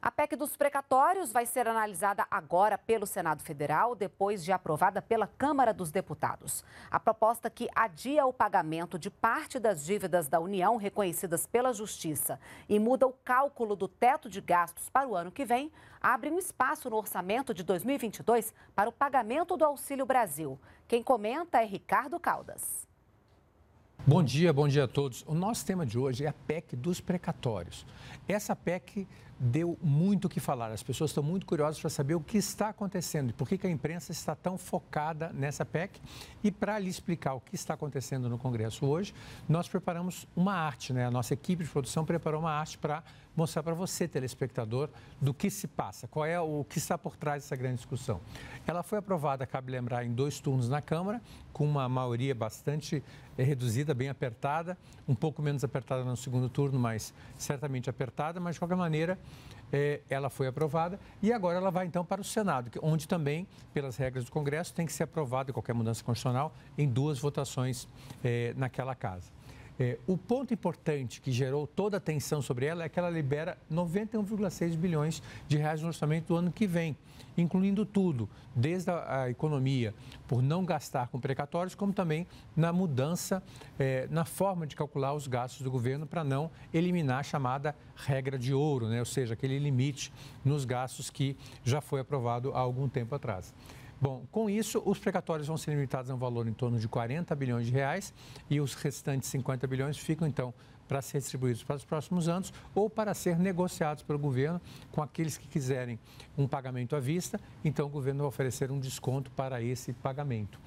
A PEC dos precatórios vai ser analisada agora pelo Senado Federal, depois de aprovada pela Câmara dos Deputados. A proposta que adia o pagamento de parte das dívidas da União reconhecidas pela Justiça e muda o cálculo do teto de gastos para o ano que vem abre um espaço no orçamento de 2022 para o pagamento do Auxílio Brasil. Quem comenta é Ricardo Caldas. Bom dia, bom dia a todos. O nosso tema de hoje é a PEC dos precatórios. Essa PEC deu muito o que falar. As pessoas estão muito curiosas para saber o que está acontecendo e por que, a imprensa está tão focada nessa PEC. E para lhe explicar o que está acontecendo no Congresso hoje, nós preparamos uma arte, né? A nossa equipe de produção preparou uma arte para mostrar para você, telespectador, do que se passa, qual é o que está por trás dessa grande discussão. Ela foi aprovada, cabe lembrar, em dois turnos na Câmara, com uma maioria bastante eh, reduzida, bem apertada, um pouco menos apertada no segundo turno, mas certamente apertada, mas de qualquer maneira é, ela foi aprovada e agora ela vai então para o Senado, onde também, pelas regras do Congresso, tem que ser aprovada qualquer mudança constitucional em duas votações é, naquela casa. É, o ponto importante que gerou toda a atenção sobre ela é que ela libera 91,6 bilhões de reais no orçamento do ano que vem, incluindo tudo, desde a, a economia, por não gastar com precatórios, como também na mudança é, na forma de calcular os gastos do governo para não eliminar a chamada regra de ouro, né? ou seja, aquele limite nos gastos que já foi aprovado há algum tempo atrás. Bom, com isso, os precatórios vão ser limitados a um valor em torno de 40 bilhões de reais e os restantes 50 bilhões ficam, então, para ser distribuídos para os próximos anos ou para ser negociados pelo governo com aqueles que quiserem um pagamento à vista. Então, o governo vai oferecer um desconto para esse pagamento.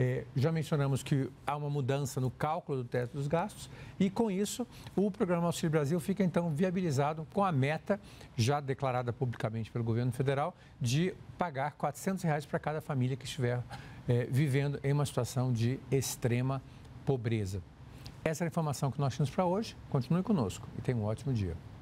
É, já mencionamos que há uma mudança no cálculo do teto dos gastos e, com isso, o programa Auxílio Brasil fica então viabilizado com a meta, já declarada publicamente pelo governo federal, de pagar R$ 400 reais para cada família que estiver é, vivendo em uma situação de extrema pobreza. Essa é a informação que nós tínhamos para hoje. Continue conosco e tenha um ótimo dia.